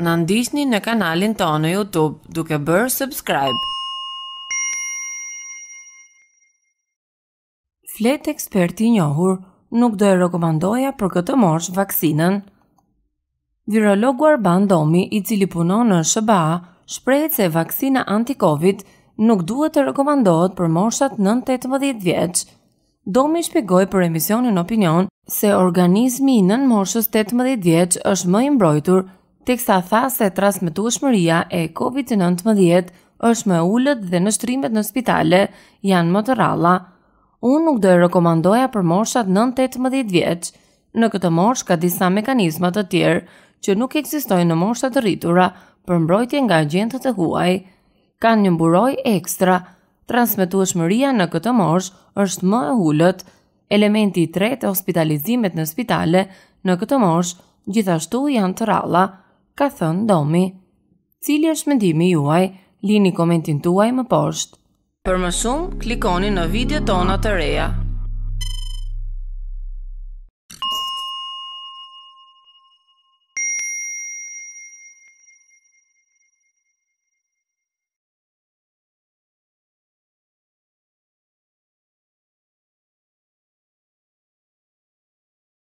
Në ndisni në kanalin të në Youtube duke bërë subscribe. Flet eksperti njohur nuk do e rekomandoja për këtë morsh vaksinën. Virologu Arban Domi, i cili punon në SBA, shprehet se vaksina anti-Covid nuk duhet të rekomandohet për moshat nën 18 vjeç. Domi shpjegoi për emisionin Opinion se organizmi i nën moshës 18 vjeç është më i mbrojtur sa tha se transmetueshmëria e COVID-19 është më ullët dhe në shtrimet në spitale janë më të ralla. Unë nuk do e rekomandoja për morshat 9-18 vjeç. Në këtë morsh ka disa mekanizma të tjerë që nuk ekzistojnë në morshat të rritura për mbrojtje nga gjendët e huaj. Kanë një mburoj ekstra. Transmetueshmëria në këtë morsh është më e ullët. Elementi i tretë e hospitalizimet në spitale në këtë morsh gjithashtu janë të ralla ka thënë domi. Cili është mendimi juaj, lini komentin tuaj më poshtë. Për më shumë, klikoni në video tona të reja.